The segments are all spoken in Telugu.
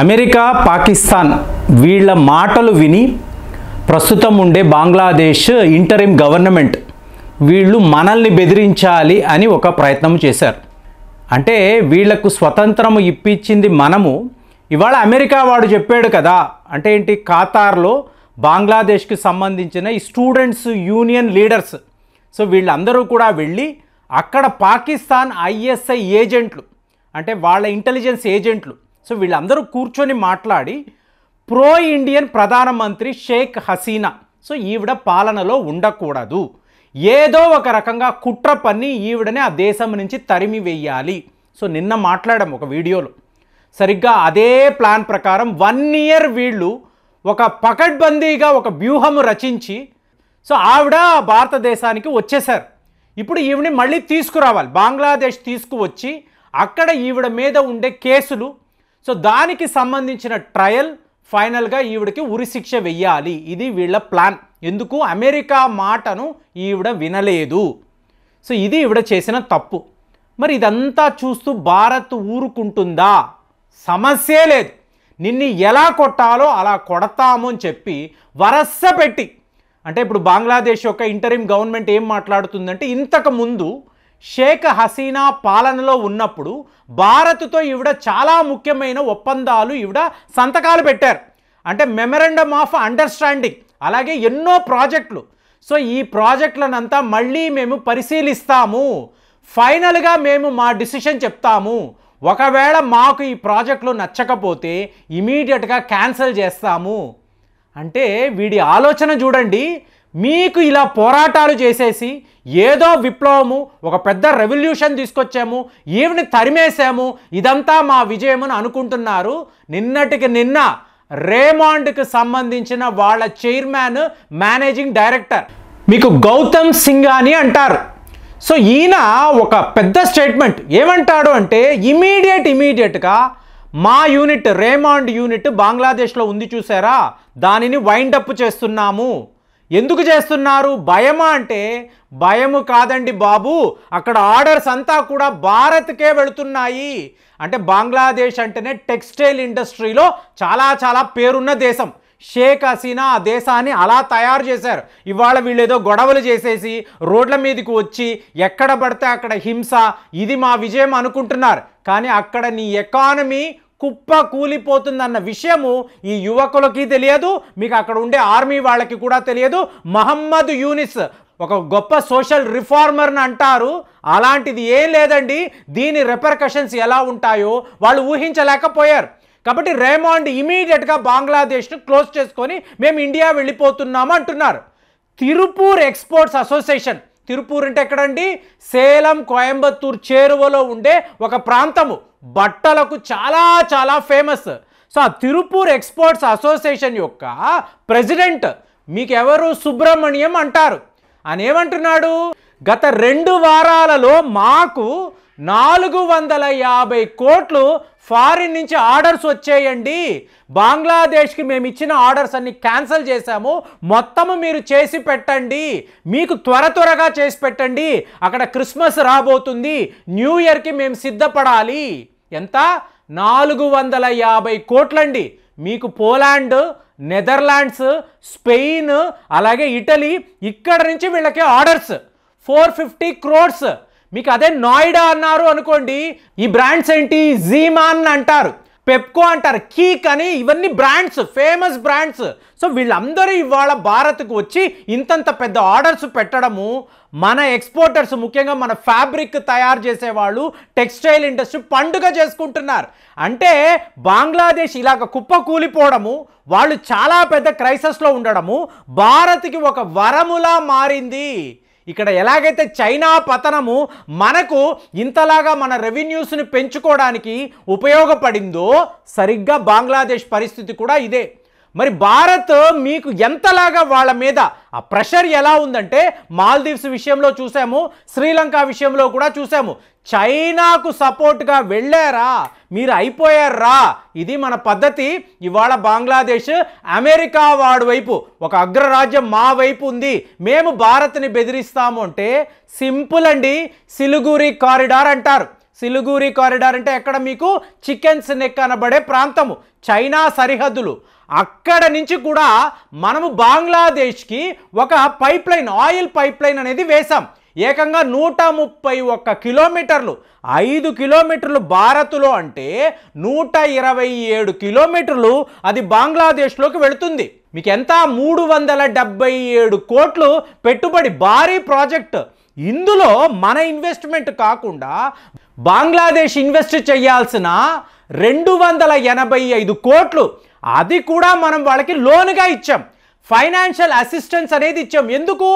అమెరికా పాకిస్తాన్ వీళ్ళ మాటలు విని ప్రస్తుతం ఉండే బంగ్లాదేశ్ ఇంటరిమ్ గవర్నమెంట్ వీళ్ళు మనల్ని బెదిరించాలి అని ఒక ప్రయత్నం చేశారు అంటే వీళ్లకు స్వతంత్రం ఇప్పించింది మనము ఇవాళ అమెరికా వాడు చెప్పాడు కదా అంటే ఏంటి ఖాతార్లో బంగ్లాదేశ్కి సంబంధించిన ఈ స్టూడెంట్స్ యూనియన్ లీడర్స్ సో వీళ్ళందరూ కూడా వెళ్ళి అక్కడ పాకిస్తాన్ ఐఎస్ఐ ఏజెంట్లు అంటే వాళ్ళ ఇంటెలిజెన్స్ ఏజెంట్లు సో వీళ్ళందరూ కూర్చొని మాట్లాడి ప్రో ఇండియన్ ప్రధానమంత్రి షేక్ హసీనా సో ఈవిడ పాలనలో ఉండకూడదు ఏదో ఒక రకంగా కుట్ర పన్ని ఈవిడని ఆ దేశం నుంచి తరిమి వేయాలి సో నిన్న మాట్లాడాము ఒక వీడియోలో సరిగ్గా అదే ప్లాన్ ప్రకారం వన్ ఇయర్ వీళ్ళు ఒక పకడ్బందీగా ఒక వ్యూహము రచించి సో ఆవిడ భారతదేశానికి వచ్చేసారు ఇప్పుడు ఈవిని మళ్ళీ తీసుకురావాలి బంగ్లాదేశ్ తీసుకువచ్చి అక్కడ ఈవిడ మీద ఉండే కేసులు సో దానికి సంబంధించిన ట్రయల్ ఫైనల్గా ఈవిడకి ఉరిశిక్ష వెయ్యాలి ఇది వీళ్ళ ప్లాన్ ఎందుకు అమెరికా మాటను ఈవిడ వినలేదు సో ఇది ఈవిడ చేసిన తప్పు మరి ఇదంతా చూస్తూ భారత్ ఊరుకుంటుందా సమస్యే లేదు నిన్ను ఎలా కొట్టాలో అలా కొడతాము అని చెప్పి వరస పెట్టి అంటే ఇప్పుడు బంగ్లాదేశ్ యొక్క ఇంటరిం గవర్నమెంట్ ఏం మాట్లాడుతుందంటే ఇంతకు ముందు షేక్ హసీనా పాలనలో ఉన్నప్పుడు భారత్తో ఈవిడ చాలా ముఖ్యమైన ఒప్పందాలు ఈవిడ సంతకాలు పెట్టారు అంటే మెమరాండమ్ ఆఫ్ అండర్స్టాండింగ్ అలాగే ఎన్నో ప్రాజెక్టులు సో ఈ ప్రాజెక్టులనంతా మళ్ళీ మేము పరిశీలిస్తాము ఫైనల్గా మేము మా డిసిషన్ చెప్తాము ఒకవేళ మాకు ఈ ప్రాజెక్టులు నచ్చకపోతే ఇమీడియట్గా క్యాన్సిల్ చేస్తాము అంటే వీడి ఆలోచన చూడండి మీకు ఇలా పోరాటాలు చేసేసి ఏదో విప్లవము ఒక పెద్ద రెవల్యూషన్ తీసుకొచ్చాము ఈవిని తరిమేశాము ఇదంతా మా అని అనుకుంటున్నారు నిన్నటికి నిన్న రేమాండ్కి సంబంధించిన వాళ్ళ చైర్మన్ మేనేజింగ్ డైరెక్టర్ మీకు గౌతమ్ సింగ్ అని అంటారు సో ఈయన ఒక పెద్ద స్టేట్మెంట్ ఏమంటాడు అంటే ఇమీడియట్ ఇమీడియట్గా మా యూనిట్ రేమాండ్ యూనిట్ బంగ్లాదేశ్లో ఉంది చూసారా దానిని వైండప్ చేస్తున్నాము ఎందుకు చేస్తున్నారు భయమా అంటే భయము కాదండి బాబు అక్కడ ఆర్డర్స్ అంతా కూడా భారత్కే వెళుతున్నాయి అంటే బంగ్లాదేశ్ అంటేనే టెక్స్టైల్ ఇండస్ట్రీలో చాలా చాలా పేరున్న దేశం షేక్ హసీనా ఆ దేశాన్ని అలా తయారు చేశారు ఇవాళ వీళ్ళేదో గొడవలు చేసేసి రోడ్ల మీదకి వచ్చి ఎక్కడ పడితే అక్కడ హింస ఇది మా విజయం అనుకుంటున్నారు కానీ అక్కడ నీ ఎకానమీ కుప్ప కూలిపోతుందన్న విషయము ఈ యువకులకి తెలియదు మీకు అక్కడ ఉండే ఆర్మీ వాళ్ళకి కూడా తెలియదు మహమ్మద్ యూనిస్ ఒక గొప్ప సోషల్ రిఫార్మర్ని అంటారు అలాంటిది ఏం లేదండి దీని రెపర్కషన్స్ ఎలా ఉంటాయో వాళ్ళు ఊహించలేకపోయారు కాబట్టి రేమాండ్ ఇమీడియట్గా బంగ్లాదేశ్ను క్లోజ్ చేసుకొని మేము ఇండియా వెళ్ళిపోతున్నాము అంటున్నారు తిరుపూర్ ఎక్స్పోర్ట్స్ అసోసియేషన్ తిరుపూర్ అంటే ఎక్కడండి సేలం కోయంబత్తూర్ చేరువలో ఉండే ఒక ప్రాంతము బట్టలకు చాలా చాలా ఫేమస్ సో ఆ తిరుపూర్ ఎక్స్పోర్ట్స్ అసోసియేషన్ యొక్క ప్రెసిడెంట్ మీకెవరు సుబ్రహ్మణ్యం అంటారు అని ఏమంటున్నాడు గత రెండు వారాలలో మాకు నాలుగు వందల యాభై కోట్లు ఫారిన్ నుంచి ఆర్డర్స్ వచ్చేయండి బంగ్లాదేశ్కి మేము ఇచ్చిన ఆర్డర్స్ అన్ని క్యాన్సిల్ చేశాము మొత్తము మీరు చేసి పెట్టండి మీకు త్వర త్వరగా చేసి పెట్టండి అక్కడ క్రిస్మస్ రాబోతుంది న్యూ ఇయర్కి మేము సిద్ధపడాలి ఎంత నాలుగు వందల యాభై కోట్లండి మీకు పోలాండ్ నెదర్లాండ్స్ స్పెయిన్ అలాగే ఇటలీ ఇక్కడ నుంచి వీళ్ళకి ఆర్డర్స్ ఫోర్ ఫిఫ్టీ క్రోడ్స్ మీకు అదే నాయిడా అన్నారు అనుకోండి ఈ బ్రాండ్స్ ఏంటి జీమాన్ అంటారు పెప్కో అంటారు కీక్ అని ఇవన్నీ బ్రాండ్స్ ఫేమస్ బ్రాండ్స్ సో వీళ్ళందరూ ఇవాళ భారత్కు వచ్చి ఇంతంత పెద్ద ఆర్డర్స్ పెట్టడము మన ఎక్స్పోర్టర్స్ ముఖ్యంగా మన ఫ్యాబ్రిక్ తయారు చేసేవాళ్ళు టెక్స్టైల్ ఇండస్ట్రీ పండుగ చేసుకుంటున్నారు అంటే బంగ్లాదేశ్ ఇలాగ కుప్ప కూలిపోవడము వాళ్ళు చాలా పెద్ద క్రైసిస్లో ఉండడము భారత్కి ఒక వరములా మారింది ఇక్కడ ఎలాగైతే చైనా పతనము మనకు ఇంతలాగా మన రెవెన్యూస్ని పెంచుకోవడానికి ఉపయోగపడిందో సరిగ్గా బంగ్లాదేశ్ పరిస్థితి కూడా ఇదే మరి భారత్ మీకు ఎంతలాగా వాళ్ళ మీద ఆ ప్రెషర్ ఎలా ఉందంటే మాల్దీవ్స్ విషయంలో చూసాము శ్రీలంక విషయంలో కూడా చూసాము చైనాకు సపోర్ట్గా వెళ్ళారా మీరు అయిపోయారా ఇది మన పద్ధతి ఇవాళ బంగ్లాదేశ్ అమెరికా వాడు వైపు ఒక అగ్రరాజ్యం మా వైపు ఉంది మేము భారత్ని బెదిరిస్తాము అంటే సింపుల్ అండి సిలుగురి కారిడార్ అంటారు సిలుగూరి కారిడార్ అంటే ఎక్కడ మీకు చికెన్స్ నెక్ అనబడే ప్రాంతము చైనా సరిహద్దులు అక్కడ నుంచి కూడా మనము బంగ్లాదేశ్కి ఒక pipeline oil pipeline అనేది వేశాం ఏకంగా నూట ముప్పై ఒక్క కిలోమీటర్లు ఐదు కిలోమీటర్లు భారత్లో అంటే నూట ఇరవై ఏడు కిలోమీటర్లు అది బంగ్లాదేశ్లోకి వెళుతుంది మీకు ఎంత మూడు వందల డెబ్బై ఏడు కోట్లు పెట్టుబడి భారీ ప్రాజెక్ట్ ఇందులో మన ఇన్వెస్ట్మెంట్ కాకుండా బంగ్లాదేశ్ ఇన్వెస్ట్ చేయాల్సిన రెండు వందల ఎనభై ఐదు కోట్లు అది కూడా మనం వాళ్ళకి లోనుగా ఇచ్చాం ఫైనాన్షియల్ అసిస్టెన్స్ అనేది ఇచ్చాం ఎందుకు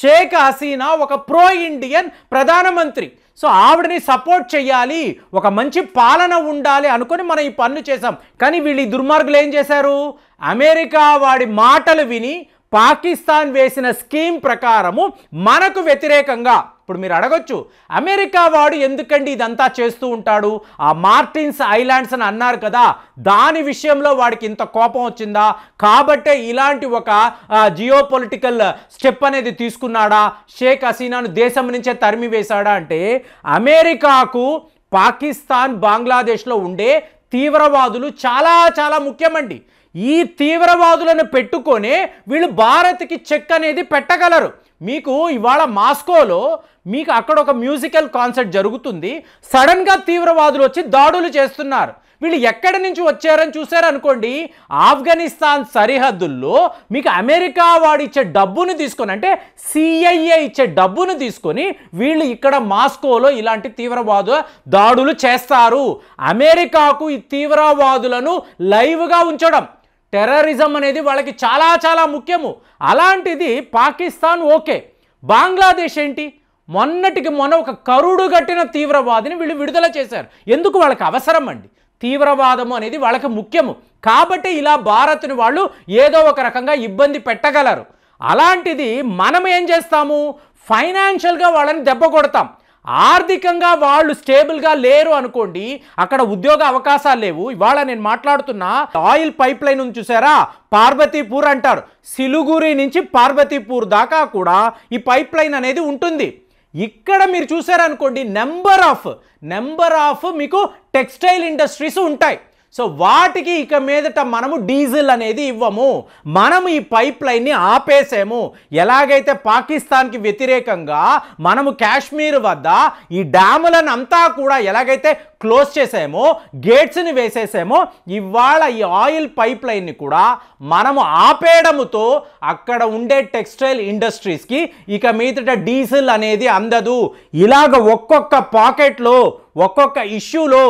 షేక్ హసీనా ఒక ప్రో ఇండియన్ ప్రధానమంత్రి సో ఆవిడని సపోర్ట్ చేయాలి ఒక మంచి పాలన ఉండాలి అనుకుని మనం ఈ పన్ను చేసాం కానీ వీళ్ళు ఈ దుర్మార్గులు ఏం చేశారు అమెరికా వాడి మాటలు విని పాకిస్తాన్ వేసిన స్కీమ్ ప్రకారము మనకు వ్యతిరేకంగా ఇప్పుడు మీరు అడగొచ్చు అమెరికా వాడు ఎందుకండి ఇదంతా చేస్తూ ఉంటాడు ఆ మార్టిన్స్ ఐలాండ్స్ అని అన్నారు కదా దాని విషయంలో వాడికి ఇంత కోపం వచ్చిందా కాబట్టే ఇలాంటి ఒక జియో పొలిటికల్ స్టెప్ అనేది తీసుకున్నాడా షేక్ హసీనాను దేశం నుంచే తరిమివేశాడా అంటే అమెరికాకు పాకిస్తాన్ బంగ్లాదేశ్లో ఉండే తీవ్రవాదులు చాలా చాలా ముఖ్యమండి ఈ తీవ్రవాదులను పెట్టుకొనే వీళ్ళు భారత్కి చెక్ అనేది పెట్టగలరు మీకు ఇవాళ మాస్కోలో మీకు అక్కడ ఒక మ్యూజికల్ కాన్సర్ట్ జరుగుతుంది సడన్గా తీవ్రవాదులు వచ్చి దాడులు చేస్తున్నారు వీళ్ళు ఎక్కడి నుంచి వచ్చారని చూశారనుకోండి ఆఫ్ఘనిస్తాన్ సరిహద్దుల్లో మీకు అమెరికా వాడిచ్చే డబ్బును తీసుకొని అంటే సిఐఏ ఇచ్చే డబ్బును తీసుకొని వీళ్ళు ఇక్కడ మాస్కోలో ఇలాంటి తీవ్రవాద దాడులు చేస్తారు అమెరికాకు ఈ తీవ్రవాదులను లైవ్గా ఉంచడం టెర్రరిజం అనేది వాళ్ళకి చాలా చాలా ముఖ్యము అలాంటిది పాకిస్తాన్ ఓకే బంగ్లాదేశ్ ఏంటి మొన్నటికి మొన్న ఒక కరుడు కట్టిన తీవ్రవాదిని వీళ్ళు విడుదల చేశారు ఎందుకు వాళ్ళకి అవసరం అండి తీవ్రవాదం అనేది వాళ్ళకి ముఖ్యము కాబట్టి ఇలా భారత్ని వాళ్ళు ఏదో ఒక రకంగా ఇబ్బంది పెట్టగలరు అలాంటిది మనం ఏం చేస్తాము ఫైనాన్షియల్గా వాళ్ళని దెబ్బ కొడతాం ఆర్థికంగా వాళ్ళు స్టేబుల్గా లేరు అనుకోండి అక్కడ ఉద్యోగ అవకాశాలు లేవు ఇవాళ నేను మాట్లాడుతున్న ఆయిల్ పైప్ లైన్ ఉంది చూసారా పార్వతీపూర్ అంటారు సిలుగురి నుంచి పార్వతీపూర్ దాకా కూడా ఈ పైప్ లైన్ అనేది ఉంటుంది ఇక్కడ మీరు చూసారనుకోండి నెంబర్ ఆఫ్ నెంబర్ ఆఫ్ మీకు టెక్స్టైల్ ఇండస్ట్రీస్ ఉంటాయి సో వాటికి ఇక మీదట మనము డీజిల్ అనేది ఇవ్వము మనము ఈ పైప్ లైన్ని ఆపేసాము ఎలాగైతే పాకిస్తాన్కి వ్యతిరేకంగా మనము కాశ్మీర్ వద్ద ఈ డ్యాములను అంతా కూడా ఎలాగైతే క్లోజ్ చేసామో గేట్స్ని వేసేసామో ఇవాళ ఈ ఆయిల్ పైప్ లైన్ని కూడా మనము ఆపేయడముతో అక్కడ ఉండే టెక్స్టైల్ ఇండస్ట్రీస్కి ఇక మీదట డీజిల్ అనేది అందదు ఇలాగ ఒక్కొక్క పాకెట్లో ఒక్కొక్క ఇష్యూలో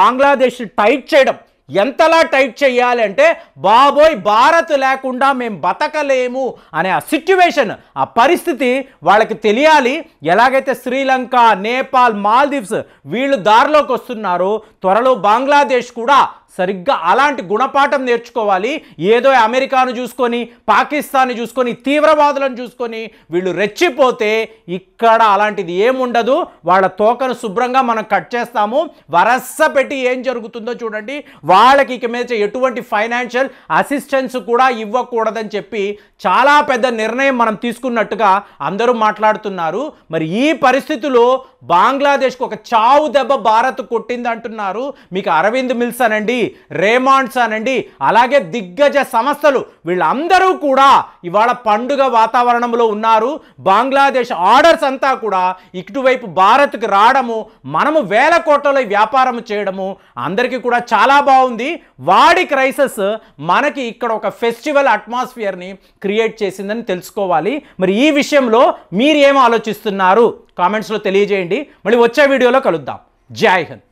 బంగ్లాదేశ్ టైట్ చేయడం ఎంతలా టైట్ చేయాలంటే బాబోయ్ భారత్ లేకుండా మేము బతకలేము అనే ఆ సిచ్యువేషన్ ఆ పరిస్థితి వాళ్ళకి తెలియాలి ఎలాగైతే శ్రీలంక నేపాల్ మాల్దీవ్స్ వీళ్ళు దారిలోకి వస్తున్నారో త్వరలో బంగ్లాదేశ్ కూడా సరిగ్గా అలాంటి గుణపాఠం నేర్చుకోవాలి ఏదో అమెరికాను చూసుకొని పాకిస్తాన్ చూసుకొని తీవ్రవాదులను చూసుకొని వీళ్ళు రెచ్చిపోతే ఇక్కడ అలాంటిది ఏముండదు వాళ్ళ తోకను శుభ్రంగా మనం కట్ చేస్తాము వరస పెట్టి ఏం జరుగుతుందో చూడండి వాళ్ళకి ఇక మీద ఎటువంటి ఫైనాన్షియల్ అసిస్టెన్స్ కూడా ఇవ్వకూడదని చెప్పి చాలా పెద్ద నిర్ణయం మనం తీసుకున్నట్టుగా అందరూ మాట్లాడుతున్నారు మరి ఈ పరిస్థితిలో బంగ్లాదేశ్కు ఒక చావు దెబ్బ భారత్ కొట్టింది అంటున్నారు మీకు అరవింద్ మిల్స్ అనండి రేమాండ్స్ అనండి అలాగే దిగ్గజ సంస్థలు వీళ్ళందరూ కూడా ఇవాళ పండుగ వాతావరణంలో ఉన్నారు బంగ్లాదేశ్ ఆర్డర్స్ అంతా కూడా ఇటువైపు భారత్కి రావడము మనము వేల కోట్లలో వ్యాపారం చేయడము అందరికీ కూడా చాలా బాగుంది వాడి క్రైసిస్ మనకి ఇక్కడ ఒక ఫెస్టివల్ అట్మాస్ఫియర్ని క్రియేట్ చేసిందని తెలుసుకోవాలి మరి ఈ విషయంలో మీరు ఏం ఆలోచిస్తున్నారు కామెంట్స్లో తెలియజేయండి చేయండి మళ్ళీ వచ్చే వీడియోలో కలుద్దాం జై హింద్